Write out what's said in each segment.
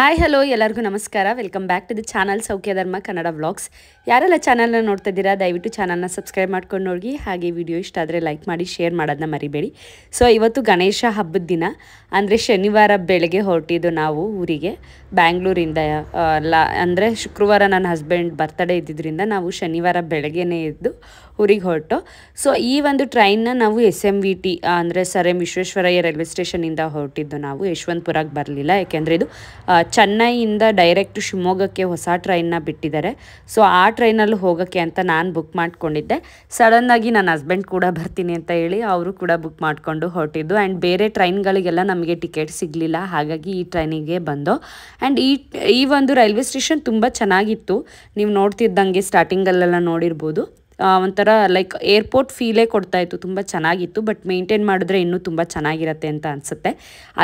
hi hello ಎಲ್ಲರಿಗೂ ನಮಸ್ಕಾರ welcome back to the channel Soukhya Dharma Kannada vlogs ಯಾರೆಲ್ಲ ಚಾನಲ್ನ ನೋಡ್ತಾ ಇದ್ದೀರಾ ದಯವಿಟ್ಟು ಚಾನಲ್ನ ಸಬ್ಸ್ಕ್ರೈಬ್ ಮಾಡ್ಕೊಂಡು ನೋಡಿ ಹಾಗೆ ವಿಡಿಯೋ ಇಷ್ಟ ಆದರೆ ಲೈಕ್ ಮಾಡಿ ಶೇರ್ ಮಾಡೋದನ್ನ ಮರಿಬೇಡಿ ಸೊ ಇವತ್ತು ಗಣೇಶ ಹಬ್ಬದ ದಿನ ಅಂದರೆ ಶನಿವಾರ ಬೆಳಗ್ಗೆ ಹೊರಟಿದ್ದು ನಾವು ಊರಿಗೆ ಬ್ಯಾಂಗ್ಳೂರಿಂದ ಲ ಅಂದರೆ ಶುಕ್ರವಾರ ನನ್ನ ಹಸ್ಬೆಂಡ್ ಬರ್ತಡೇ ಇದ್ದಿದ್ದರಿಂದ ನಾವು ಶನಿವಾರ ಬೆಳಗ್ಗೆನೇ ಇದ್ದು ಊರಿಗೆ ಹೊರಟು ಸೊ ಈ ಒಂದು ಟ್ರೈನ್ನ ನಾವು ಎಸ್ ಎಮ್ ವಿ ಟಿ ಅಂದರೆ ಸರ್ ಎಂ ವಿಶ್ವೇಶ್ವರಯ್ಯ ರೈಲ್ವೆ ಸ್ಟೇಷನಿಂದ ಹೊರಟಿದ್ದು ನಾವು ಯಶವಂತಪುರಕ್ಕೆ ಬರಲಿಲ್ಲ ಯಾಕೆಂದರೆ ಇದು ಚೆನ್ನೈಯಿಂದ ಡೈರೆಕ್ಟ್ ಶಿವಮೊಗ್ಗಕ್ಕೆ ಹೊಸ ಟ್ರೈನ್ನ ಬಿಟ್ಟಿದ್ದಾರೆ ಸೊ ಆ ಟ್ರೈನಲ್ಲಿ ಹೋಗೋಕ್ಕೆ ಅಂತ ನಾನು ಬುಕ್ ಮಾಡ್ಕೊಂಡಿದ್ದೆ ಸಡನ್ನಾಗಿ ನನ್ನ ಹಸ್ಬೆಂಡ್ ಕೂಡ ಬರ್ತೀನಿ ಅಂತ ಹೇಳಿ ಅವರು ಕೂಡ ಬುಕ್ ಮಾಡಿಕೊಂಡು ಹೊರಟಿದ್ದು ಆ್ಯಂಡ್ ಬೇರೆ ಟ್ರೈನ್ಗಳಿಗೆಲ್ಲ ನಮಗೆ ಟಿಕೆಟ್ ಸಿಗಲಿಲ್ಲ ಹಾಗಾಗಿ ಈ ಟ್ರೈನಿಗೆ ಬಂದು ಆ್ಯಂಡ್ ಈ ಈ ಒಂದು ರೈಲ್ವೆ ಸ್ಟೇಷನ್ ತುಂಬ ಚೆನ್ನಾಗಿತ್ತು ನೀವು ನೋಡ್ತಿದ್ದಂಗೆ ಸ್ಟಾರ್ಟಿಂಗಲ್ಲೆಲ್ಲ ನೋಡಿರ್ಬೋದು ಒಂಥರ ಲೈಕ್ ಏರ್ಪೋರ್ಟ್ ಫೀಲೇ ಕೊಡ್ತಾಯಿತ್ತು ತುಂಬ ಚೆನ್ನಾಗಿತ್ತು ಬಟ್ ಮೇಂಟೈನ್ ಮಾಡಿದ್ರೆ ಇನ್ನೂ ತುಂಬ ಚೆನ್ನಾಗಿರತ್ತೆ ಅಂತ ಅನಿಸುತ್ತೆ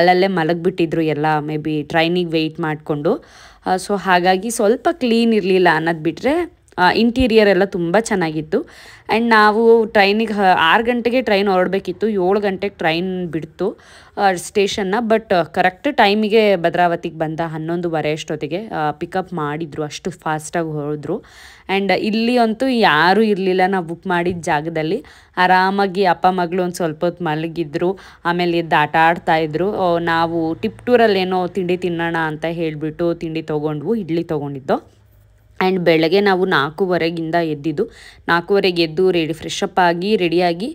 ಅಲ್ಲಲ್ಲೇ ಮಲಗಿಬಿಟ್ಟಿದ್ರು ಎಲ್ಲ ಮೇ ಬಿ ಟ್ರೈನಿಗೆ ವೆಯ್ಟ್ ಮಾಡಿಕೊಂಡು ಸೊ ಹಾಗಾಗಿ ಸ್ವಲ್ಪ ಕ್ಲೀನ್ ಇರಲಿಲ್ಲ ಅನ್ನೋದು ಬಿಟ್ಟರೆ ಇಂಟೀರಿಯರ್ ಎಲ್ಲ ತುಂಬ ಚೆನ್ನಾಗಿತ್ತು ಆ್ಯಂಡ್ ನಾವು ಟ್ರೈನಿಗೆ ಆರು ಗಂಟೆಗೆ ಟ್ರೈನ್ ಹೊರಡಬೇಕಿತ್ತು ಏಳು ಗಂಟೆಗೆ ಟ್ರೈನ್ ಬಿಡ್ತು ಸ್ಟೇಷನ್ನ ಬಟ್ ಕರೆಕ್ಟ್ ಟೈಮಿಗೆ ಭದ್ರಾವತಿಗೆ ಬಂದ ಹನ್ನೊಂದುವರೆ ಅಷ್ಟೊತ್ತಿಗೆ ಪಿಕಪ್ ಮಾಡಿದರು ಅಷ್ಟು ಫಾಸ್ಟಾಗಿ ಹೋದರು ಆ್ಯಂಡ್ ಇಲ್ಲಿ ಅಂತೂ ಯಾರೂ ಇರಲಿಲ್ಲ ನಾವು ಬುಕ್ ಮಾಡಿದ ಜಾಗದಲ್ಲಿ ಆರಾಮಾಗಿ ಅಪ್ಪ ಮಗಳು ಒಂದು ಸ್ವಲ್ಪ ಹೊತ್ತು ಮಲಗಿದ್ರು ಆಮೇಲೆ ಎದ್ದು ಆಟ ಆಡ್ತಾಯಿದ್ರು ನಾವು ಟಿಪ್ ಟೂರಲ್ಲಿ ಏನೋ ತಿಂಡಿ ತಿನ್ನೋಣ ಅಂತ ಹೇಳಿಬಿಟ್ಟು ತಿಂಡಿ ತೊಗೊಂಡ್ವು ಇಡ್ಲಿ ತೊಗೊಂಡಿದ್ದೋ ಆ್ಯಂಡ್ ಬೆಳಗ್ಗೆ ನಾವು ನಾಲ್ಕೂವರೆಗಿಂದ ಎದ್ದಿದ್ದು ನಾಲ್ಕೂವರೆಗೆ ಎದ್ದು ರೆಡಿ ಫ್ರೆಶ್ ಅಪ್ ಆಗಿ ರೆಡಿಯಾಗಿ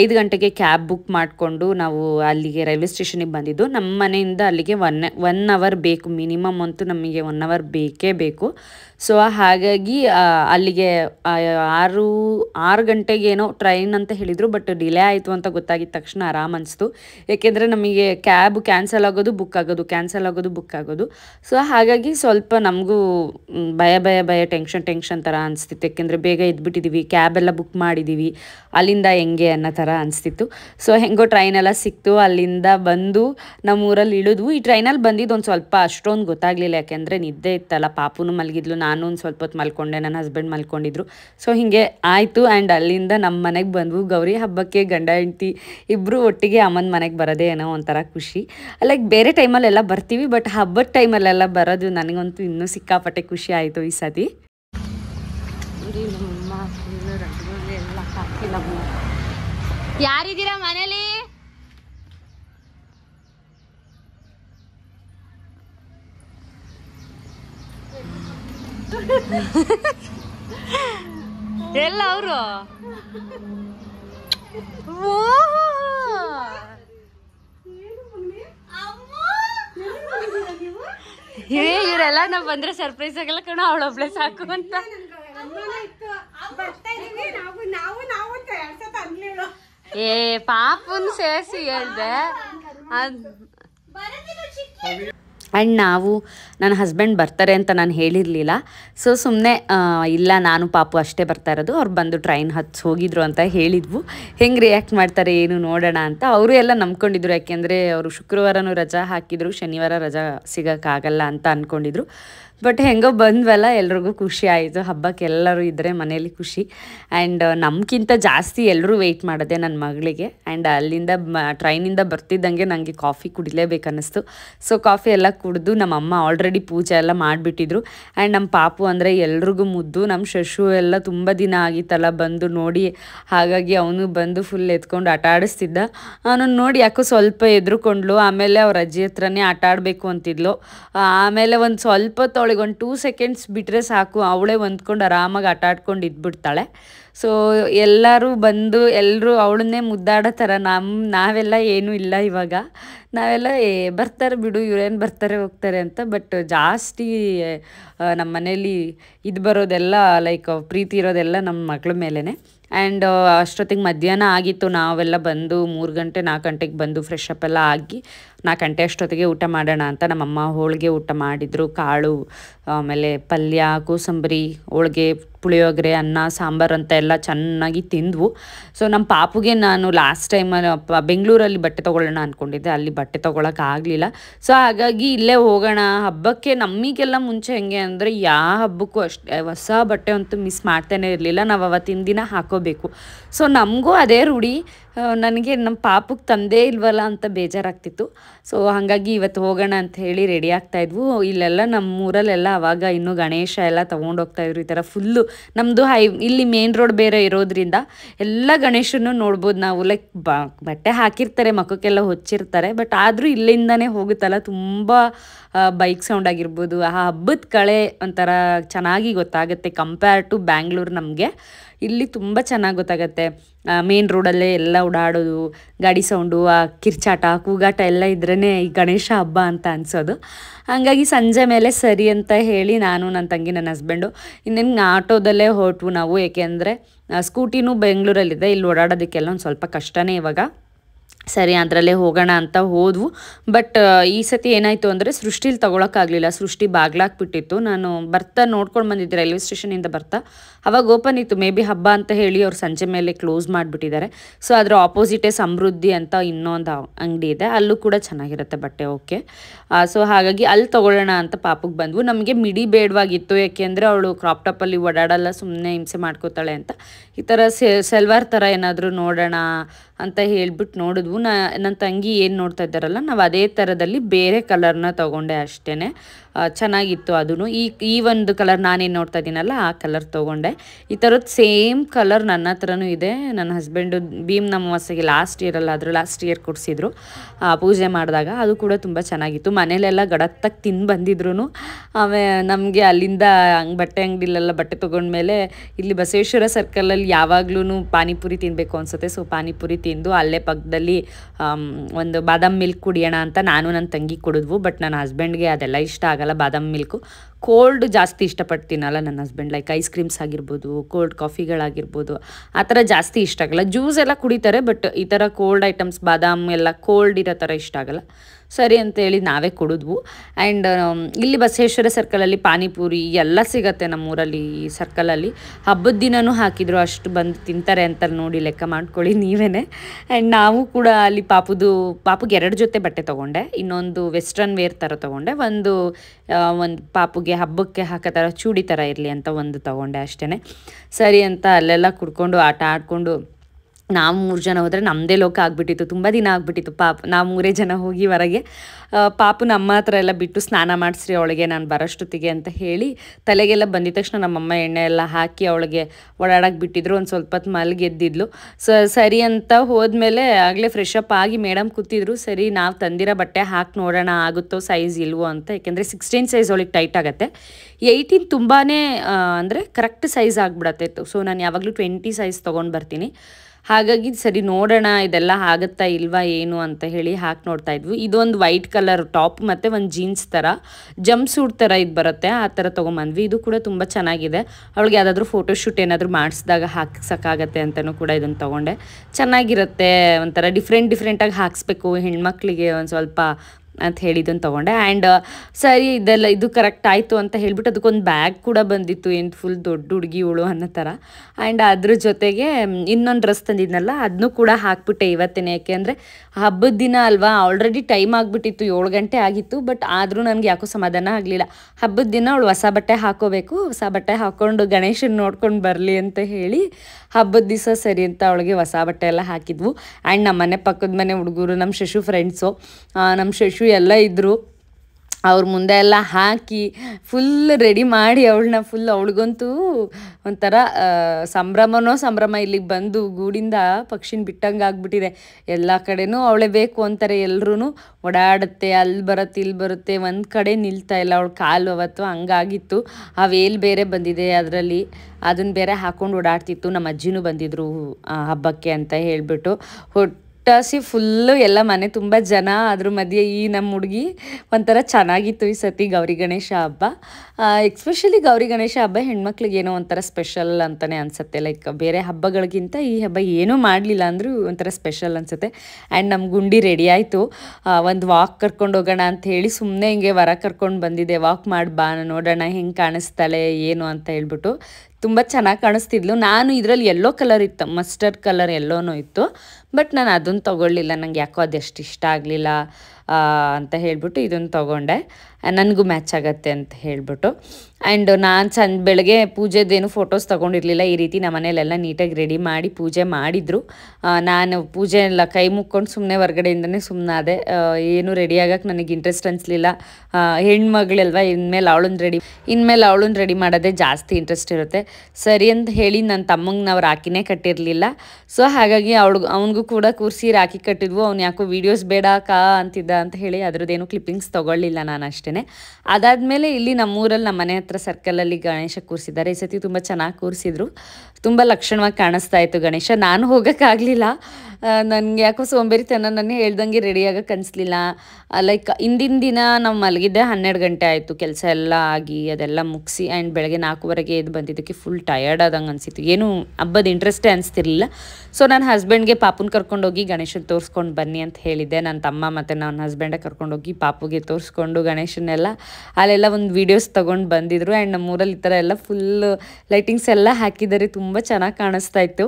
ಐದು ಗಂಟೆಗೆ ಕ್ಯಾಬ್ ಬುಕ್ ಮಾಡಿಕೊಂಡು ನಾವು ಅಲ್ಲಿಗೆ ರೈಲ್ವೆ ಸ್ಟೇಷನಿಗೆ ಬಂದಿದ್ದು ನಮ್ಮ ಮನೆಯಿಂದ ಅಲ್ಲಿಗೆ ಒನ್ ಒನ್ ಅವರ್ ಬೇಕು ಮಿನಿಮಮ್ ಅಂತೂ ನಮಗೆ ಒನ್ ಅವರ್ ಬೇಕೇ ಬೇಕು ಸೊ ಹಾಗಾಗಿ ಅಲ್ಲಿಗೆ ಆರು ಆರು ಗಂಟೆಗೇನೋ ಟ್ರೈನ್ ಅಂತ ಹೇಳಿದರು ಬಟ್ ಡಿಲೇ ಆಯಿತು ಅಂತ ಗೊತ್ತಾಗಿದ ತಕ್ಷಣ ಆರಾಮ್ ಅನಿಸ್ತು ಏಕೆಂದರೆ ನಮಗೆ ಕ್ಯಾಬ್ ಕ್ಯಾನ್ಸಲ್ ಆಗೋದು ಬುಕ್ ಆಗೋದು ಕ್ಯಾನ್ಸಲ್ ಆಗೋದು ಬುಕ್ ಆಗೋದು ಸೊ ಹಾಗಾಗಿ ಸ್ವಲ್ಪ ನಮಗೂ ಭಯ ಭಯ ಭಯ ಭಯ ಟೆನ್ಷನ್ ಟೆನ್ಷನ್ ಥರ ಅನಿಸ್ತಿತ್ತು ಯಾಕೆಂದರೆ ಬೇಗ ಎದ್ಬಿಟ್ಟಿದ್ದೀವಿ ಎಲ್ಲ ಬುಕ್ ಮಾಡಿದ್ದೀವಿ ಅಲ್ಲಿಂದ ಹೆಂಗೆ ಅನ್ನೋ ಥರ ಅನಿಸ್ತಿತ್ತು ಸೊ ಹೆಂಗೋ ಟ್ರೈನ್ ಟ್ರೈನೆಲ್ಲ ಸಿಕ್ತು ಅಲ್ಲಿಂದ ಬಂದು ನಮ್ಮೂರಲ್ಲಿ ಇಳಿದ್ವು ಈ ಟ್ರೈನಲ್ಲಿ ಬಂದಿದ್ದು ಒಂದು ಸ್ವಲ್ಪ ಅಷ್ಟೊಂದು ಗೊತ್ತಾಗಲಿಲ್ಲ ಯಾಕೆಂದರೆ ನಿದ್ದೆ ಇತ್ತಲ್ಲ ಪಾಪುನು ಮಲಗಿದ್ಲು ನಾನು ಒಂದು ಸ್ವಲ್ಪ ಹೊತ್ತು ಮಲ್ಕೊಂಡೆ ನನ್ನ ಹಸ್ಬೆಂಡ್ ಮಲ್ಕೊಂಡಿದ್ರು ಸೊ ಹೀಗೆ ಆಯಿತು ಆ್ಯಂಡ್ ಅಲ್ಲಿಂದ ನಮ್ಮ ಮನೆಗೆ ಬಂದ್ವು ಗೌರಿ ಹಬ್ಬಕ್ಕೆ ಗಂಡ ಹೆಂಡ್ತಿ ಇಬ್ಬರು ಒಟ್ಟಿಗೆ ಅಮ್ಮನ ಮನೆಗೆ ಬರೋದೇ ಏನೋ ಒಂಥರ ಖುಷಿ ಲೈಕ್ ಬೇರೆ ಟೈಮಲ್ಲೆಲ್ಲ ಬರ್ತೀವಿ ಬಟ್ ಹಬ್ಬದ ಟೈಮಲ್ಲೆಲ್ಲ ಬರೋದು ನನಗಂತೂ ಇನ್ನೂ ಸಿಕ್ಕಾಪಟ್ಟೆ ಖುಷಿ ಆಯಿತು ಈ ಅದು ನೋಡಿ ಎಲ್ಲ ಹಾಕಿ ನಮ್ಮ ಮನೇಲಿ ಎಲ್ಲ ಅವರು ಹೇ ಇವರೆಲ್ಲ ನಾವ್ ಬಂದ್ರೆ ಸರ್ಪ್ರೈಸ್ ಆಗಲ್ಲ ಕಣ ಅವಳೊಬ್ಳೆ ಸಾಕು ಅಂತ ಏ ಪಾಪನ್ ಸೇರಿಸಿ ಹೇಳ್ದೆ ಅದ್ ಆ್ಯಂಡ್ ನಾವು ನನ್ನ ಹಸ್ಬೆಂಡ್ ಬರ್ತಾರೆ ಅಂತ ನಾನು ಹೇಳಿರಲಿಲ್ಲ ಸೊ ಸುಮ್ಮನೆ ಇಲ್ಲ ನಾನು ಪಾಪು ಅಷ್ಟೇ ಬರ್ತಾ ಇರೋದು ಅವ್ರು ಬಂದು ಟ್ರೈನ್ ಹತ್ತಿ ಹೋಗಿದ್ರು ಅಂತ ಹೇಳಿದ್ವು ಹೆಂಗೆ ರಿಯಾಕ್ಟ್ ಮಾಡ್ತಾರೆ ಏನು ನೋಡೋಣ ಅಂತ ಅವರು ಎಲ್ಲ ನಂಬ್ಕೊಂಡಿದ್ರು ಯಾಕೆಂದರೆ ಅವರು ಶುಕ್ರವಾರನೂ ರಜಾ ಹಾಕಿದ್ರು ಶನಿವಾರ ರಜಾ ಸಿಗೋಕ್ಕಾಗಲ್ಲ ಅಂತ ಅಂದ್ಕೊಂಡಿದ್ರು ಬಟ್ ಹೆಂಗೋ ಬಂದ್ವಲ್ಲ ಎಲ್ರಿಗೂ ಖುಷಿ ಆಯಿತು ಹಬ್ಬಕ್ಕೆ ಎಲ್ಲರೂ ಇದ್ದರೆ ಮನೇಲಿ ಖುಷಿ ಆ್ಯಂಡ್ uh, ನಮಗಿಂತ ಜಾಸ್ತಿ ಎಲ್ಲರೂ ವೆಯ್ಟ್ ಮಾಡಿದೆ ನನ್ನ ಮಗಳಿಗೆ ಆ್ಯಂಡ್ ಅಲ್ಲಿಂದ ಟ್ರೈನಿಂದ ಬರ್ತಿದ್ದಂಗೆ ನನಗೆ ಕಾಫಿ ಕುಡಿಲೇಬೇಕನ್ನಿಸ್ತು ಸೊ ಕಾಫಿ ಎಲ್ಲ ಕುಡಿದು ನಮ್ಮ ಅಮ್ಮ ಆಲ್ರೆಡಿ ಪೂಜೆ ಎಲ್ಲ ಮಾಡಿಬಿಟ್ಟಿದ್ರು ಆ್ಯಂಡ್ ನಮ್ಮ ಪಾಪು ಅಂದರೆ ಎಲ್ರಿಗೂ ಮುದ್ದು ನಮ್ಮ ಶಶು ಎಲ್ಲ ತುಂಬ ದಿನ ಆಗಿತ್ತಲ್ಲ ಬಂದು ನೋಡಿ ಹಾಗಾಗಿ ಅವನು ಬಂದು ಫುಲ್ ಎತ್ಕೊಂಡು ಆಟ ಆಡಿಸ್ತಿದ್ದ ಅವನನ್ನು ನೋಡಿ ಯಾಕೋ ಸ್ವಲ್ಪ ಎದುರುಕೊಂಡ್ಲು ಆಮೇಲೆ ಅವ್ರ ಅಜ್ಜಿ ಹತ್ರನೇ ಆಟ ಆಡಬೇಕು ಅಂತಿದ್ಲು ಆಮೇಲೆ ಒಂದು ಸ್ವಲ್ಪ ತೊಳೆ ಅವಳಿಗೆ ಒಂದು ಟೂ ಸೆಕೆಂಡ್ಸ್ ಬಿಟ್ಟರೆ ಸಾಕು ಅವಳೇ ಹೊಂದ್ಕೊಂಡು ಆರಾಮಾಗಿ ಆಟ ಆಡ್ಕೊಂಡು ಇದ್ಬಿಡ್ತಾಳೆ ಸೊ ಎಲ್ಲರೂ ಬಂದು ಎಲ್ಲರೂ ಅವಳನ್ನೇ ಮುದ್ದಾಡೋ ಥರ ನಮ್ಮ ನಾವೆಲ್ಲ ಏನೂ ಇಲ್ಲ ಇವಾಗ ನಾವೆಲ್ಲ ಏ ಬರ್ತಾರೆ ಬಿಡು ಇವ್ರೇನು ಬರ್ತಾರೆ ಹೋಗ್ತಾರೆ ಅಂತ ಬಟ್ ಜಾಸ್ತಿ ನಮ್ಮ ಮನೇಲಿ ಇದು ಬರೋದೆಲ್ಲ ಲೈಕ್ ಪ್ರೀತಿ ಇರೋದೆಲ್ಲ ನಮ್ಮ ಮಕ್ಳ ಮೇಲೇ ಆ್ಯಂಡ್ ಅಷ್ಟೊತ್ತಿಗೆ ಮಧ್ಯಾಹ್ನ ಆಗಿತ್ತು ನಾವೆಲ್ಲ ಬಂದು ಮೂರು ಗಂಟೆ ನಾಲ್ಕು ಗಂಟೆಗೆ ಬಂದು ಫ್ರೆಶ್ ಅಪ್ ಎಲ್ಲ ಆಗಿ ನಾ ಗಂಟೆ ಅಷ್ಟೊತ್ತಿಗೆ ಊಟ ಮಾಡೋಣ ಅಂತ ನಮ್ಮಮ್ಮ ಹೋಳಿಗೆ ಊಟ ಮಾಡಿದರು ಕಾಳು ಆಮೇಲೆ ಪಲ್ಯ ಕೋಸಂಬರಿ ಹೋಳಿಗೆ ಪುಳಿಯೋಗರೆ ಅನ್ನ ಸಾಂಬಾರು ಅಂತ ಎಲ್ಲ ಚೆನ್ನಾಗಿ ತಿಂದ್ವು ಸೊ ನಮ್ಮ ಪಾಪುಗೆ ನಾನು ಲಾಸ್ಟ್ ಟೈಮ್ ಬೆಂಗಳೂರಲ್ಲಿ ಬಟ್ಟೆ ತೊಗೊಳ್ಳೋಣ ಅಂದ್ಕೊಂಡಿದ್ದೆ ಅಲ್ಲಿ ಬಟ್ಟೆ ಆಗಲಿಲ್ಲ ಸೊ ಹಾಗಾಗಿ ಇಲ್ಲೇ ಹೋಗೋಣ ಹಬ್ಬಕ್ಕೆ ನಮಗೆಲ್ಲ ಮುಂಚೆ ಹೆಂಗೆ ಅಂದರೆ ಯಾವ ಹಬ್ಬಕ್ಕೂ ಅಷ್ಟೇ ಹೊಸ ಬಟ್ಟೆ ಅಂತೂ ಮಿಸ್ ಮಾಡ್ತೇನೆ ಇರಲಿಲ್ಲ ನಾವು ಅವತ್ತಿನ ದಿನ ಹಾಕೋಬೇಕು ಸೊ ನಮಗೂ ಅದೇ ರೂಢಿ ನನಗೆ ನಮ್ಮ ಪಾಪಕ್ಕೆ ತಂದೇ ಇಲ್ವಲ್ಲ ಅಂತ ಬೇಜಾರಾಗ್ತಿತ್ತು ಸೊ ಹಾಗಾಗಿ ಇವತ್ತು ಹೋಗೋಣ ಅಂತ ಹೇಳಿ ರೆಡಿ ಆಗ್ತಾಯಿದ್ವು ಇಲ್ಲೆಲ್ಲ ನಮ್ಮ ಊರಲ್ಲೆಲ್ಲ ಆವಾಗ ಇನ್ನೂ ಗಣೇಶ ಎಲ್ಲ ತೊಗೊಂಡೋಗ್ತಾಯಿದ್ರು ಈ ಥರ ಫುಲ್ಲು ನಮ್ಮದು ಹೈ ಇಲ್ಲಿ ಮೇನ್ ರೋಡ್ ಬೇರೆ ಇರೋದ್ರಿಂದ ಎಲ್ಲ ಗಣೇಶನ ನೋಡ್ಬೋದು ನಾವು ಲೈಕ್ ಬ ಬಟ್ಟೆ ಹಾಕಿರ್ತಾರೆ ಮಕ್ಕಕ್ಕೆಲ್ಲ ಹೊಚ್ಚಿರ್ತಾರೆ ಬಟ್ ಆದರೂ ಇಲ್ಲಿಂದನೇ ಹೋಗುತ್ತಲ್ಲ ತುಂಬ ಬೈಕ್ ಸೌಂಡ್ ಆಗಿರ್ಬೋದು ಆ ಹಬ್ಬದ ಕಳೆ ಒಂಥರ ಚೆನ್ನಾಗಿ ಗೊತ್ತಾಗುತ್ತೆ ಕಂಪೇರ್ ಟು ಬ್ಯಾಂಗ್ಳೂರ್ ನಮಗೆ ಇಲ್ಲಿ ತುಂಬ ಚೆನ್ನಾಗಿ ಗೊತ್ತಾಗತ್ತೆ ಮೇನ್ ರೋಡಲ್ಲೇ ಎಲ್ಲ ಓಡಾಡೋದು ಗಾಡಿ ಸೌಂಡು ಆ ಕಿರ್ಚಾಟ ಕೂಗಾಟ ಎಲ್ಲ ಇದ್ರೇ ಈ ಗಣೇಶ ಹಬ್ಬ ಅಂತ ಅನಿಸೋದು ಹಾಗಾಗಿ ಸಂಜೆ ಮೇಲೆ ಸರಿ ಅಂತ ಹೇಳಿ ನಾನು ನನ್ನ ತಂಗಿ ನನ್ನ ಹಸ್ಬೆಂಡು ಇನ್ನೇನು ಆಟೋದಲ್ಲೇ ಹೊರಟು ನಾವು ಏಕೆಂದರೆ ಸ್ಕೂಟಿನೂ ಬೆಂಗಳೂರಲ್ಲಿದೆ ಇಲ್ಲಿ ಓಡಾಡೋದಕ್ಕೆಲ್ಲ ಒಂದು ಸ್ವಲ್ಪ ಕಷ್ಟನೇ ಇವಾಗ ಸರಿ ಅದರಲ್ಲೇ ಹೋಗೋಣ ಅಂತ ಹೋದ್ವು ಬಟ್ ಈ ಸತಿ ಏನಾಯಿತು ಅಂದರೆ ಸೃಷ್ಟಿಲಿ ತೊಗೊಳಕ್ಕಾಗಲಿಲ್ಲ ಸೃಷ್ಟಿ ಬಾಗ್ಲಾಕ್ಬಿಟ್ಟಿತ್ತು ನಾನು ಬರ್ತಾ ನೋಡ್ಕೊಂಡು ಬಂದಿದ್ದೆ ರೈಲ್ವೆ ಸ್ಟೇಷನಿಂದ ಬರ್ತಾ ಅವಾಗ ಓಪನ್ ಇತ್ತು ಮೇ ಬಿ ಹಬ್ಬ ಅಂತ ಹೇಳಿ ಅವ್ರು ಸಂಜೆ ಮೇಲೆ ಕ್ಲೋಸ್ ಮಾಡಿಬಿಟ್ಟಿದ್ದಾರೆ ಸೊ ಅದರ ಆಪೋಸಿಟೇ ಸಮೃದ್ಧಿ ಅಂತ ಇನ್ನೊಂದು ಅಂಗಡಿ ಇದೆ ಅಲ್ಲೂ ಕೂಡ ಚೆನ್ನಾಗಿರುತ್ತೆ ಬಟ್ಟೆ ಓಕೆ ಸೊ ಹಾಗಾಗಿ ಅಲ್ಲಿ ತೊಗೊಳ್ಳೋಣ ಅಂತ ಪಾಪಕ್ಕೆ ಬಂದ್ವು ನಮಗೆ ಮಿಡಿ ಬೇಡವಾಗಿತ್ತು ಯಾಕೆಂದರೆ ಅವಳು ಕ್ರಾಪ್ ಟಾಪಲ್ಲಿ ಓಡಾಡಲ್ಲ ಸುಮ್ಮನೆ ಹಿಂಸೆ ಮಾಡ್ಕೋತಾಳೆ ಅಂತ ಈ ಥರ ಸೆಲ್ವಾರ್ ಥರ ಏನಾದರೂ ನೋಡೋಣ ಅಂತ ಹೇಳ್ಬಿಟ್ಟು ನೋಡಿದ್ವು ನಾ ನನ್ನ ತಂಗಿ ಏನು ನೋಡ್ತಾ ಇದ್ದಾರಲ್ಲ ನಾವು ಅದೇ ಥರದಲ್ಲಿ ಬೇರೆ ಕಲರ್ನ ತೊಗೊಂಡೆ ಅಷ್ಟೇ ಚೆನ್ನಾಗಿತ್ತು ಅದೂ ಈ ಈ ಒಂದು ಕಲರ್ ನಾನೇನು ನೋಡ್ತಾ ಇದ್ದೀನಲ್ಲ ಆ ಕಲರ್ ತೊಗೊಂಡೆ ಈ ಥರದ್ದು ಸೇಮ್ ಕಲರ್ ನನ್ನ ಹತ್ರನೂ ಇದೆ ನನ್ನ ಹಸ್ಬೆಂಡು ಭೀಮ್ ಅಮಾವಾಸ್ಯೆಗೆ ಲಾಸ್ಟ್ ಇಯರಲ್ಲ ಆದರೆ ಲಾಸ್ಟ್ ಇಯರ್ ಕೊಡಿಸಿದ್ರು ಪೂಜೆ ಮಾಡಿದಾಗ ಅದು ಕೂಡ ತುಂಬ ಚೆನ್ನಾಗಿತ್ತು ಮನೇಲೆಲ್ಲ ಗಡತ್ತಾಗಿ ತಿಂದು ಬಂದಿದ್ರು ಆಮೇಲೆ ನಮಗೆ ಅಲ್ಲಿಂದ ಹಂಗೆ ಬಟ್ಟೆ ಅಂಗಡಿಲೆಲ್ಲ ಬಟ್ಟೆ ತೊಗೊಂಡ್ಮೇಲೆ ಇಲ್ಲಿ ಬಸವೇಶ್ವರ ಸರ್ಕಲಲ್ಲಿ ಯಾವಾಗ್ಲೂ ಪಾನಿಪುರಿ ತಿನ್ನಬೇಕು ಅನ್ಸುತ್ತೆ ಸೊ ಪಾನಿಪುರಿ ತಿಂದು ಅಲ್ಲೇ ಪಕ್ಕದಲ್ಲಿ ಒಂದು ಬಾದಾಮ್ ಮಿಲ್ಕ್ ಕುಡಿಯೋಣ ಅಂತ ನಾನು ನನ್ನ ತಂಗಿ ಕೊಡಿದ್ವು ಬಟ್ ನನ್ನ ಹಸ್ಬೆಂಡ್ಗೆ ಅದೆಲ್ಲ ಇಷ್ಟ ಆಗಲ್ಲ ಮಾಡೋಕ್ಕಾಗಲ್ಲ ಬಾದಾಮ್ ಮಿಲ್ಕು ಕೋಲ್ಡ್ ಜಾಸ್ತಿ ಇಷ್ಟಪಡ್ತೀನಲ್ಲ ನನ್ನ ಹಸ್ಬೆಂಡ್ ಲೈಕ್ ಐಸ್ ಕ್ರೀಮ್ಸ್ ಆಗಿರ್ಬೋದು ಕೋಲ್ಡ್ ಕಾಫಿಗಳಾಗಿರ್ಬೋದು ಆ ಥರ ಜಾಸ್ತಿ ಇಷ್ಟ ಆಗಲ್ಲ ಜ್ಯೂಸ್ ಎಲ್ಲ ಕುಡಿತಾರೆ ಬಟ್ ಈ ಥರ ಕೋಲ್ಡ್ ಐಟಮ್ಸ್ ಬಾದಾಮ್ ಎಲ್ಲ ಕೋಲ್ಡ್ ಇರೋ ಥರ ಇಷ್ಟ ಆಗಲ್ಲ ಸರಿ ಅಂತೇಳಿ ನಾವೇ ಕೊಡಿದ್ವು ಆ್ಯಂಡ್ um, ಇಲ್ಲಿ ಬಸವೇಶ್ವರ ಸರ್ಕಲಲ್ಲಿ ಪಾನಿಪುರಿ ಎಲ್ಲ ಸಿಗತ್ತೆ ನಮ್ಮೂರಲ್ಲಿ ಈ ಸರ್ಕಲಲ್ಲಿ ಹಬ್ಬದ ದಿನವೂ ಹಾಕಿದ್ರು ಅಷ್ಟು ಬಂದು ತಿಂತಾರೆ ಅಂತ ನೋಡಿ ಲೆಕ್ಕ ಮಾಡ್ಕೊಳ್ಳಿ ನೀವೇ ಆ್ಯಂಡ್ ನಾವು ಕೂಡ ಅಲ್ಲಿ ಪಾಪುದು ಪಾಪುಗೆ ಎರಡು ಜೊತೆ ಬಟ್ಟೆ ತೊಗೊಂಡೆ ಇನ್ನೊಂದು ವೆಸ್ಟರ್ನ್ ವೇರ್ ಥರ ತೊಗೊಂಡೆ ಒಂದು ಒಂದು ಪಾಪುಗೆ ಹಬ್ಬಕ್ಕೆ ಹಾಕೋ ಥರ ಚೂಡಿ ಥರ ಇರಲಿ ಅಂತ ಒಂದು ತೊಗೊಂಡೆ ಅಷ್ಟೇ ಸರಿ ಅಂತ ಅಲ್ಲೆಲ್ಲ ಕುಡ್ಕೊಂಡು ಆಟ ಆಡಿಕೊಂಡು ನಾವು ಮೂರು ಜನ ಹೋದರೆ ನಮ್ಮದೇ ಲೋಕ ಆಗಿಬಿಟ್ಟಿತ್ತು ತುಂಬ ದಿನ ಆಗಿಬಿಟ್ಟಿತ್ತು ಪಾಪ ನಾವು ಮೂರೇ ಜನ ಹೋಗಿ ಹೊರಗೆ ಪಾಪು ನಮ್ಮ ಹತ್ರ ಎಲ್ಲ ಬಿಟ್ಟು ಸ್ನಾನ ಮಾಡಿಸ್ರಿ ಅವಳಿಗೆ ನಾನು ಬರೋಷ್ಟೊತ್ತಿಗೆ ಅಂತ ಹೇಳಿ ತಲೆಗೆಲ್ಲ ಬಂದಿದ ತಕ್ಷಣ ನಮ್ಮಮ್ಮ ಎಣ್ಣೆ ಎಲ್ಲ ಹಾಕಿ ಅವಳಿಗೆ ಓಡಾಡಕ್ಕೆ ಬಿಟ್ಟಿದ್ರು ಒಂದು ಸ್ವಲ್ಪ ಹೊತ್ತು ಮಲಗೆದ್ದಿದ್ಲು ಸೊ ಸರಿ ಅಂತ ಹೋದ್ಮೇಲೆ ಆಗಲೇ ಫ್ರೆಶ್ ಆಗಿ ಮೇಡಮ್ ಕೂತಿದ್ರು ಸರಿ ನಾವು ತಂದಿರೋ ಬಟ್ಟೆ ಹಾಕಿ ನೋಡೋಣ ಆಗುತ್ತೋ ಸೈಜ್ ಇಲ್ವೋ ಅಂತ ಯಾಕೆಂದರೆ ಸಿಕ್ಸ್ಟೀನ್ ಸೈಜ್ ಅವಳಿಗೆ ಟೈಟ್ ಆಗುತ್ತೆ ಏಯ್ಟೀನ್ ತುಂಬಾ ಅಂದರೆ ಕರೆಕ್ಟ್ ಸೈಜ್ ಆಗಿಬಿಡತ್ತೆ ಸೊ ನಾನು ಯಾವಾಗಲೂ ಟ್ವೆಂಟಿ ಸೈಜ್ ತೊಗೊಂಡು ಬರ್ತೀನಿ ಹಾಗಾಗಿ ಸರಿ ನೋಡೋಣ ಇದೆಲ್ಲ ಆಗುತ್ತಾ ಇಲ್ವಾ ಏನು ಅಂತ ಹೇಳಿ ಹಾಕಿ ನೋಡ್ತಾ ಇದ್ವಿ ಇದೊಂದು ವೈಟ್ ಕಲರ್ ಟಾಪ್ ಮತ್ತೆ ಒಂದು ಜೀನ್ಸ್ ತರ ಜಂಪ್ ಸೂಟ್ ತರ ಇದು ಬರುತ್ತೆ ಆ ಥರ ತೊಗೊಂಬಂದ್ವಿ ಇದು ಕೂಡ ತುಂಬ ಚೆನ್ನಾಗಿದೆ ಅವಳಿಗೆ ಫೋಟೋ ಶೂಟ್ ಏನಾದರೂ ಮಾಡಿಸಿದಾಗ ಹಾಕ್ಸೋಕ್ಕಾಗತ್ತೆ ಅಂತಲೂ ಕೂಡ ಇದನ್ನ ತೊಗೊಂಡೆ ಚೆನ್ನಾಗಿರುತ್ತೆ ಒಂಥರ ಡಿಫ್ರೆಂಟ್ ಡಿಫ್ರೆಂಟಾಗಿ ಹಾಕಿಸ್ಬೇಕು ಹೆಣ್ಮಕ್ಳಿಗೆ ಒಂದು ಸ್ವಲ್ಪ ಅಂತ ಹೇಳಿದ್ದನ್ನು ತೊಗೊಂಡೆ ಆ್ಯಂಡ್ uh, ಸರಿ ಇದೆಲ್ಲ ಇದು ಕರೆಕ್ಟ್ ಆಯಿತು ಅಂತ ಹೇಳಿಬಿಟ್ಟು ಅದಕ್ಕೊಂದು ಬ್ಯಾಗ್ ಕೂಡ ಬಂದಿತ್ತು ಏನು ಫುಲ್ ದೊಡ್ಡ ಹುಡುಗಿ ಉಳು ಅನ್ನೋ ಥರ ಆ್ಯಂಡ್ ಅದ್ರ ಜೊತೆಗೆ ಇನ್ನೊಂದು ಡ್ರೆಸ್ ತಂದಿದ್ನಲ್ಲ ಅದನ್ನು ಕೂಡ ಹಾಕ್ಬಿಟ್ಟೆ ಇವತ್ತೇನೆ ಯಾಕೆ ಅಂದರೆ ಹಬ್ಬದ ದಿನ ಅಲ್ವಾ ಆಲ್ರೆಡಿ ಟೈಮ್ ಆಗಿಬಿಟ್ಟಿತ್ತು ಏಳು ಗಂಟೆ ಆಗಿತ್ತು ಬಟ್ ಆದರೂ ನನಗೆ ಯಾಕೋ ಸಮಾಧಾನ ಆಗಲಿಲ್ಲ ಹಬ್ಬದ ದಿನ ಅವಳು ಹೊಸ ಬಟ್ಟೆ ಹಾಕೋಬೇಕು ಹೊಸ ಬಟ್ಟೆ ಹಾಕ್ಕೊಂಡು ಗಣೇಶನ ನೋಡ್ಕೊಂಡು ಬರಲಿ ಅಂತ ಹೇಳಿ ಹಬ್ಬದ ದಿವಸ ಸರಿ ಅಂತ ಅವಳಿಗೆ ಹೊಸ ಬಟ್ಟೆ ಎಲ್ಲ ಹಾಕಿದ್ವು ಆ್ಯಂಡ್ ನಮ್ಮ ಮನೆ ಪಕ್ಕದ ಮನೆ ಹುಡುಗರು ನಮ್ಮ ಶಶು ಫ್ರೆಂಡ್ಸು ನಮ್ಮ ಶಶು ಎಲ್ಲ ಇದ್ದರು ಅವ್ರ ಮುಂದೆ ಎಲ್ಲ ಹಾಕಿ ಫುಲ್ ರೆಡಿ ಮಾಡಿ ಅವಳನ್ನ ಫುಲ್ ಅವಳಿಗಂತೂ ಒಂಥರ ಸಂಭ್ರಮನೋ ಸಂಭ್ರಮ ಇಲ್ಲಿಗೆ ಬಂದು ಗೂಡಿಂದ ಪಕ್ಷಿನ ಬಿಟ್ಟಂಗೆ ಆಗ್ಬಿಟ್ಟಿದೆ ಎಲ್ಲ ಕಡೆನೂ ಅವಳೇ ಬೇಕು ಅಂತಾರೆ ಎಲ್ಲರೂ ಓಡಾಡುತ್ತೆ ಅಲ್ಲಿ ಬರುತ್ತೆ ಇಲ್ಲಿ ಬರುತ್ತೆ ಒಂದು ಕಡೆ ನಿಲ್ತಾ ಇಲ್ಲ ಅವಳ ಕಾಲು ಅವತ್ತು ಹಂಗಾಗಿತ್ತು ಆ ವೇಲ್ ಬೇರೆ ಬಂದಿದೆ ಅದರಲ್ಲಿ ಅದನ್ನ ಬೇರೆ ಹಾಕೊಂಡು ಓಡಾಡ್ತಿತ್ತು ನಮ್ಮ ಅಜ್ಜಿನೂ ಬಂದಿದ್ರು ಹಬ್ಬಕ್ಕೆ ಅಂತ ಹೇಳಿಬಿಟ್ಟು ಹೊಟ್ಟು ಒಟ್ಟಾಸಿ ಫುಲ್ಲು ಎಲ್ಲ ಮನೆ ತುಂಬ ಜನ ಅದ್ರ ಮಧ್ಯೆ ಈ ನಮ್ಮ ಹುಡುಗಿ ಒಂಥರ ಚೆನ್ನಾಗಿತ್ತು ಈ ಸತಿ ಗೌರಿ ಗಣೇಶ ಹಬ್ಬ ಎಕ್ಸ್ಪೆಷಲಿ ಗೌರಿ ಗಣೇಶ ಹಬ್ಬ ಹೆಣ್ಮಕ್ಳಿಗೆ ಏನೋ ಒಂಥರ ಸ್ಪೆಷಲ್ ಅಂತಲೇ ಅನಿಸುತ್ತೆ ಲೈಕ್ ಬೇರೆ ಹಬ್ಬಗಳಿಗಿಂತ ಈ ಹಬ್ಬ ಏನೂ ಮಾಡಲಿಲ್ಲ ಅಂದರೂ ಒಂಥರ ಸ್ಪೆಷಲ್ ಅನಿಸುತ್ತೆ ಆ್ಯಂಡ್ ನಮ್ಮ ಗುಂಡಿ ರೆಡಿ ಆಯಿತು ಒಂದು ವಾಕ್ ಕರ್ಕೊಂಡು ಹೋಗೋಣ ಅಂತ ಹೇಳಿ ಸುಮ್ಮನೆ ಹಿಂಗೆ ವರ ಕರ್ಕೊಂಡು ಬಂದಿದ್ದೆ ವಾಕ್ ಮಾಡಿ ಬಾ ನೋಡೋಣ ಹೆಂಗೆ ಕಾಣಿಸ್ತಾಳೆ ಏನು ಅಂತ ಹೇಳ್ಬಿಟ್ಟು ತುಂಬ ಚೆನ್ನಾಗಿ ಕಾಣಿಸ್ತಿದ್ಲು ನಾನು ಇದರಲ್ಲಿ ಎಲ್ಲೋ ಕಲರ್ ಇತ್ತು ಮಸ್ಟರ್ಡ್ ಕಲರ್ ಎಲ್ಲೋನೂ ಇತ್ತು ಬಟ್ ನಾನು ಅದನ್ನು ತೊಗೊಳ್ಳಿಲ್ಲ ನನಗೆ ಯಾಕೋ ಅದೆಷ್ಟು ಇಷ್ಟ ಆಗಲಿಲ್ಲ ಅಂತ ಹೇಳಿಬಿಟ್ಟು ಇದನ್ನು ತೊಗೊಂಡೆ ನನಗೂ ಮ್ಯಾಚ್ ಆಗತ್ತೆ ಅಂತ ಹೇಳಿಬಿಟ್ಟು ಆ್ಯಂಡ್ ನಾನು ಚಂದ ಬೆಳಗ್ಗೆ ಪೂಜೆದೇನು ಫೋಟೋಸ್ ತೊಗೊಂಡಿರಲಿಲ್ಲ ಈ ರೀತಿ ನಮ್ಮ ಮನೇಲೆಲ್ಲ ನೀಟಾಗಿ ರೆಡಿ ಮಾಡಿ ಪೂಜೆ ಮಾಡಿದರು ನಾನು ಪೂಜೆ ಎಲ್ಲ ಕೈ ಮುಕ್ಕೊಂಡು ಸುಮ್ಮನೆ ಹೊರಗಡೆಯಿಂದನೇ ಸುಮ್ಮನಾದೆ ಏನು ರೆಡಿ ಆಗೋಕ್ಕೆ ನನಗೆ ಇಂಟ್ರೆಸ್ಟ್ ಅನಿಸ್ಲಿಲ್ಲ ಹೆಣ್ಮಗಳಲ್ವ ಇನ್ಮೇಲೆ ಅವಳನ್ನ ರೆಡಿ ಇನ್ಮೇಲೆ ಅವಳನ್ನ ರೆಡಿ ಮಾಡೋದೇ ಜಾಸ್ತಿ ಇಂಟ್ರೆಸ್ಟ್ ಇರುತ್ತೆ ಸರಿ ಅಂತ ಹೇಳಿ ನನ್ನ ತಮ್ಮಂಗೆ ನಾವು ರಾಕಿನೇ ಕಟ್ಟಿರಲಿಲ್ಲ ಸೊ ಹಾಗಾಗಿ ಅವಳಿಗೆ ಅವನಿಗೂ ಕೂಡ ಕೂರಿಸಿ ರಾಕಿ ಕಟ್ಟಿದ್ವು ಅವ್ನು ಯಾಕೋ ವೀಡಿಯೋಸ್ ಬೇಡ ಕಾ ಅಂತಿದ್ದ ಅಂತ ಹೇಳಿ ಅದರದ್ದೇನು ಕ್ಲಿಪ್ಪಿಂಗ್ಸ್ ತೊಗೊಳ್ಳಿಲ್ಲ ನಾನು ಅಷ್ಟೇ ಅದಾದಮೇಲೆ ಇಲ್ಲಿ ನಮ್ಮೂರಲ್ಲಿ ನಮ್ಮ ಮನೆ ಹತ್ರ ಸರ್ಕಲಲ್ಲಿ ಗಣೇಶ ಕೂರಿಸಿದ್ದಾರೆ ಈ ಸತಿ ತುಂಬ ಚೆನ್ನಾಗಿ ಕೂರಿಸಿದ್ರು ತುಂಬ ಲಕ್ಷಣವಾಗಿ ಕಾಣಿಸ್ತಾ ಇತ್ತು ಗಣೇಶ ನಾನು ಹೋಗೋಕ್ಕಾಗಲಿಲ್ಲ ನನಗೆ ಯಾಕೋ ಸೋಂಬೇರಿತನ ನಾನು ಹೇಳ್ದಂಗೆ ರೆಡಿಯಾಗಕ್ಕೆ ಅನಿಸ್ಲಿಲ್ಲ ಲೈಕ್ ಹಿಂದಿನ ದಿನ ನಾವು ಮಲಗಿದ್ದೆ ಹನ್ನೆರಡು ಗಂಟೆ ಆಯಿತು ಕೆಲಸ ಎಲ್ಲ ಆಗಿ ಅದೆಲ್ಲ ಮುಗಿಸಿ ಆ್ಯಂಡ್ ಬೆಳಗ್ಗೆ ನಾಲ್ಕುವರೆಗೆ ಇದು ಬಂದಿದ್ದಕ್ಕೆ ಫುಲ್ ಟಯರ್ಡ್ ಆದಂಗೆ ಅನಿಸಿತ್ತು ಏನು ಹಬ್ಬದ ಇಂಟ್ರೆಸ್ಟೇ ಅನಿಸ್ತಿರ್ಲಿಲ್ಲ ಸೊ ನನ್ನ ಹಸ್ಬೆಂಡ್ಗೆ ಪಾಪುನ ಕರ್ಕೊಂಡೋಗಿ ಗಣೇಶನ ತೋರಿಸ್ಕೊಂಡು ಬನ್ನಿ ಅಂತ ಹೇಳಿದ್ದೆ ನನ್ನ ತಮ್ಮ ಮತ್ತು ನನ್ನ ಹಸ್ಬೆಂಡೇ ಕರ್ಕೊಂಡೋಗಿ ಪಾಪುಗೆ ತೋರಿಸ್ಕೊಂಡು ಗಣೇಶನ್ನೆಲ್ಲ ಅಲ್ಲೆಲ್ಲ ಒಂದು ವೀಡಿಯೋಸ್ ತೊಗೊಂಡು ಬಂದಿದ್ರು ಆ್ಯಂಡ್ ನಮ್ಮೂರಲ್ಲಿ ಈ ಥರ ಎಲ್ಲ ಫುಲ್ ಲೈಟಿಂಗ್ಸ್ ಎಲ್ಲ ಹಾಕಿದ್ದಾರೆ ತುಂಬ ತುಂಬ ಚೆನ್ನಾಗಿ ಕಾಣಿಸ್ತಾ ಇತ್ತು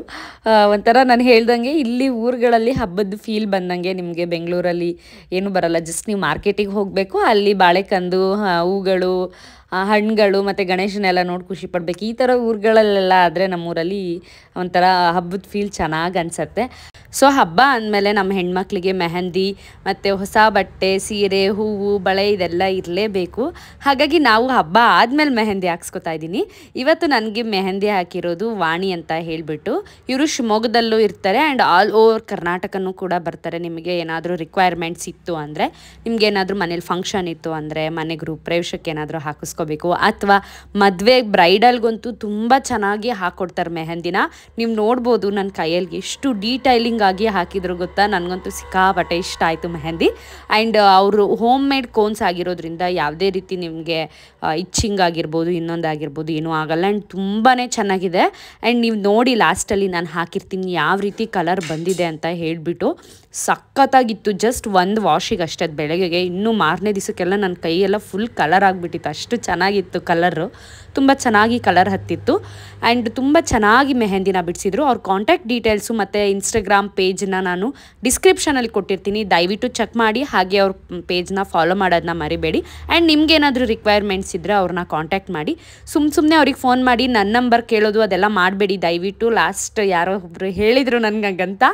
ಒಂಥರ ನಾನು ಹೇಳ್ದಂಗೆ ಇಲ್ಲಿ ಊರುಗಳಲ್ಲಿ ಹಬ್ಬದ ಫೀಲ್ ಬಂದಂಗೆ ನಿಮಗೆ ಬೆಂಗಳೂರಲ್ಲಿ ಏನು ಬರಲ್ಲ ಜಸ್ಟ್ ನೀವು ಮಾರ್ಕೆಟಿಗೆ ಹೋಗಬೇಕು ಅಲ್ಲಿ ಬಾಳೆಕಂದು ಹೂಗಳು ಹಣ್ಣುಗಳು ಮತ್ತು ಗಣೇಶನೆಲ್ಲ ನೋಡಿ ಖುಷಿ ಪಡಬೇಕು ಈ ಥರ ಊರುಗಳಲ್ಲೆಲ್ಲ ಆದರೆ ನಮ್ಮೂರಲ್ಲಿ ಒಂಥರ ಹಬ್ಬದ ಫೀಲ್ ಚೆನ್ನಾಗಿ ಅನಿಸತ್ತೆ ಸೊ ಹಬ್ಬ ಅಂದಮೇಲೆ ನಮ್ಮ ಹೆಣ್ಮಕ್ಳಿಗೆ ಮೆಹಂದಿ ಮತ್ತು ಹೊಸ ಬಟ್ಟೆ ಸೀರೆ ಹೂವು ಬಳೆ ಇದೆಲ್ಲ ಇರಲೇಬೇಕು ಹಾಗಾಗಿ ನಾವು ಹಬ್ಬ ಆದಮೇಲೆ ಮೆಹಂದಿ ಹಾಕ್ಸ್ಕೊತಾ ಇದ್ದೀನಿ ಇವತ್ತು ನನಗೆ ಮೆಹಂದಿ ಹಾಕಿರೋದು ವಾಣಿ ಅಂತ ಹೇಳಿಬಿಟ್ಟು ಇವರು ಶಿವಮೊಗ್ಗದಲ್ಲೂ ಇರ್ತಾರೆ ಆ್ಯಂಡ್ ಆಲ್ ಓವರ್ ಕರ್ನಾಟಕನೂ ಕೂಡ ಬರ್ತಾರೆ ನಿಮಗೆ ಏನಾದರೂ ರಿಕ್ವೈರ್ಮೆಂಟ್ಸ್ ಇತ್ತು ಅಂದರೆ ನಿಮಗೆ ಏನಾದರೂ ಮನೇಲಿ ಫಂಕ್ಷನ್ ಇತ್ತು ಅಂದರೆ ಮನೆ ಗ್ರೂಪ್ ಪ್ರವೇಶಕ್ಕೆ ಏನಾದರೂ ಹಾಕಿಸ್ಕೊ ಹಾಕ್ಕೋಬೇಕು ಅಥವಾ ಮದುವೆ ಬ್ರೈಡಲ್ಗಂತೂ ತುಂಬ ಚೆನ್ನಾಗಿ ಹಾಕ್ಕೊಡ್ತಾರೆ ಮೆಹಂದಿನ ನೀವು ನೋಡ್ಬೋದು ನನ್ನ ಕೈಯಲ್ಲಿ ಎಷ್ಟು ಡೀಟೈಲಿಂಗ್ ಆಗಿ ಹಾಕಿದ್ರು ಗೊತ್ತಾ ನನಗಂತೂ ಸಿಕ್ಕಾಪಟ್ಟೆ ಇಷ್ಟ ಆಯಿತು ಮೆಹಂದಿ ಆ್ಯಂಡ್ ಅವರು ಹೋಮ್ ಮೇಡ್ ಕೋನ್ಸ್ ಆಗಿರೋದ್ರಿಂದ ಯಾವುದೇ ರೀತಿ ನಿಮಗೆ ಇಚ್ಚಿಂಗ್ ಆಗಿರ್ಬೋದು ಇನ್ನೊಂದಾಗಿರ್ಬೋದು ಏನೂ ಆಗಲ್ಲ ಆ್ಯಂಡ್ ತುಂಬಾ ಚೆನ್ನಾಗಿದೆ ಆ್ಯಂಡ್ ನೀವು ನೋಡಿ ಲಾಸ್ಟಲ್ಲಿ ನಾನು ಹಾಕಿರ್ತೀನಿ ಯಾವ ರೀತಿ ಕಲರ್ ಬಂದಿದೆ ಅಂತ ಹೇಳಿಬಿಟ್ಟು ಸಖತ್ತಾಗಿತ್ತು ಜಸ್ಟ್ ಒಂದು ವಾಷಿಗೆ ಅಷ್ಟೇ ಬೆಳಗ್ಗೆಗೆ ಇನ್ನೂ ಮಾರನೇ ದಿವಸಕ್ಕೆಲ್ಲ ನನ್ನ ಕೈಯೆಲ್ಲ ಫುಲ್ ಕಲರ್ ಆಗಿಬಿಟ್ಟಿತ್ತು ಅಷ್ಟು ಚೆನ್ನಾಗಿ ಚೆನ್ನಾಗಿತ್ತು ಕಲರು ತುಂಬ ಚೆನ್ನಾಗಿ ಕಲರ್ ಹತ್ತಿತ್ತು ಆ್ಯಂಡ್ ತುಂಬ ಚೆನ್ನಾಗಿ ಮೆಹಂದಿನ ಬಿಡಿಸಿದ್ರು ಅವ್ರ ಕಾಂಟ್ಯಾಕ್ಟ್ ಡೀಟೇಲ್ಸು ಮತ್ತು ಇನ್ಸ್ಟಾಗ್ರಾಮ್ ಪೇಜ್ನ ನಾನು ಡಿಸ್ಕ್ರಿಪ್ಷನಲ್ಲಿ ಕೊಟ್ಟಿರ್ತೀನಿ ದಯವಿಟ್ಟು ಚೆಕ್ ಮಾಡಿ ಹಾಗೆ ಅವ್ರ ಪೇಜ್ನ ಫಾಲೋ ಮಾಡೋದನ್ನ ಮರಿಬೇಡಿ ಆ್ಯಂಡ್ ಏನಾದರೂ ರಿಕ್ವೈರ್ಮೆಂಟ್ಸ್ ಇದ್ದರೆ ಅವ್ರನ್ನ ಕಾಂಟ್ಯಾಕ್ಟ್ ಮಾಡಿ ಸುಮ್ಮ ಸುಮ್ಮನೆ ಅವ್ರಿಗೆ ಫೋನ್ ಮಾಡಿ ನನ್ನ ನಂಬರ್ ಕೇಳೋದು ಅದೆಲ್ಲ ಮಾಡಬೇಡಿ ದಯವಿಟ್ಟು ಲಾಸ್ಟ್ ಯಾರೋ ಒಬ್ಬರು ಹೇಳಿದರು ನನಗಂತ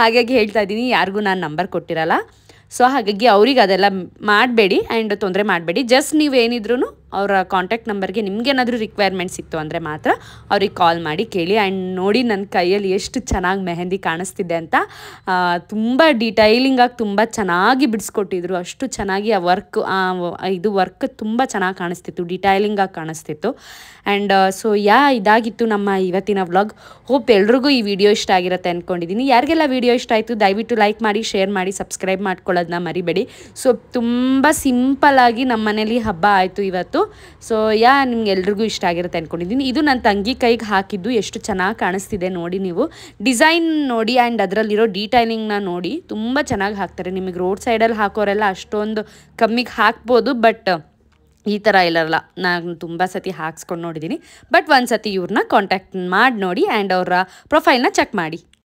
ಹಾಗಾಗಿ ಹೇಳ್ತಾ ಇದ್ದೀನಿ ಯಾರಿಗೂ ನಾನು ನಂಬರ್ ಕೊಟ್ಟಿರಲ್ಲ ಸೊ ಹಾಗಾಗಿ ಅವ್ರಿಗೆ ಅದೆಲ್ಲ ಮಾಡಬೇಡಿ ಆ್ಯಂಡ್ ತೊಂದರೆ ಮಾಡಬೇಡಿ ಜಸ್ಟ್ ನೀವು ಏನಿದ್ರೂ ಅವರ ಕಾಂಟ್ಯಾಕ್ಟ್ ನಂಬರ್ಗೆ ಏನಾದರೂ ರಿಕ್ವೈರ್ಮೆಂಟ್ ಇತ್ತು ಅಂದರೆ ಮಾತ್ರ ಅವ್ರಿಗೆ ಕಾಲ್ ಮಾಡಿ ಕೇಳಿ ಆ್ಯಂಡ್ ನೋಡಿ ನನ್ನ ಕೈಯಲ್ಲಿ ಎಷ್ಟು ಚೆನ್ನಾಗಿ ಮೆಹಂದಿ ಕಾಣಿಸ್ತಿದೆ ಅಂತ ತುಂಬ ಡಿಟೈಲಿಂಗಾಗಿ ತುಂಬ ಚೆನ್ನಾಗಿ ಬಿಡಿಸ್ಕೊಟ್ಟಿದ್ರು ಅಷ್ಟು ಚೆನ್ನಾಗಿ ಆ ವರ್ಕ್ ಇದು ವರ್ಕ್ ತುಂಬ ಚೆನ್ನಾಗಿ ಕಾಣಿಸ್ತಿತ್ತು ಡಿಟೈಲಿಂಗಾಗಿ ಕಾಣಿಸ್ತಿತ್ತು ಆ್ಯಂಡ್ ಸೊ ಯಾ ಇದಾಗಿತ್ತು ನಮ್ಮ ಇವತ್ತಿನ ವ್ಲಾಗ್ ಹೋಪ್ ಎಲ್ರಿಗೂ ಈ ವಿಡಿಯೋ ಇಷ್ಟ ಆಗಿರುತ್ತೆ ಅಂದ್ಕೊಂಡಿದ್ದೀನಿ ಯಾರಿಗೆಲ್ಲ ವಿಡಿಯೋ ಇಷ್ಟ ಆಯಿತು ದಯವಿಟ್ಟು ಲೈಕ್ ಮಾಡಿ ಶೇರ್ ಮಾಡಿ ಸಬ್ಸ್ಕ್ರೈಬ್ ಮಾಡ್ಕೊಳ್ಳೋದು ಅದನ್ನ ಮರಿಬೇಡಿ ಸೊ ತುಂಬ ಆಗಿ ನಮ್ಮ ಮನೇಲಿ ಹಬ್ಬ ಆಯಿತು ಇವತ್ತು ಸೊ ಯಾ ನಿಮ್ಗೆ ಎಲ್ರಿಗೂ ಇಷ್ಟ ಆಗಿರುತ್ತೆ ಅಂದ್ಕೊಂಡಿದ್ದೀನಿ ಇದು ನನ್ನ ತಂಗಿ ಕೈಗೆ ಹಾಕಿದ್ದು ಎಷ್ಟು ಚೆನ್ನಾಗಿ ಕಾಣಿಸ್ತಿದೆ ನೋಡಿ ನೀವು ಡಿಸೈನ್ ನೋಡಿ ಆ್ಯಂಡ್ ಅದರಲ್ಲಿರೋ ಡೀಟೈಲಿಂಗ್ನ ನೋಡಿ ತುಂಬ ಚೆನ್ನಾಗಿ ಹಾಕ್ತಾರೆ ನಿಮಗೆ ರೋಡ್ ಸೈಡಲ್ಲಿ ಹಾಕೋರೆಲ್ಲ ಅಷ್ಟೊಂದು ಕಮ್ಮಿಗೆ ಹಾಕ್ಬೋದು ಬಟ್ ಈ ಥರ ಇಲ್ಲಲ್ಲ ನಾನು ತುಂಬ ಸತಿ ಹಾಕ್ಸ್ಕೊಂಡು ನೋಡಿದ್ದೀನಿ ಬಟ್ ಒಂದು ಸತಿ ಇವ್ರನ್ನ ಕಾಂಟ್ಯಾಕ್ಟ್ ಮಾಡಿ ನೋಡಿ ಆ್ಯಂಡ್ ಅವರ ಪ್ರೊಫೈಲ್ನ ಚೆಕ್ ಮಾಡಿ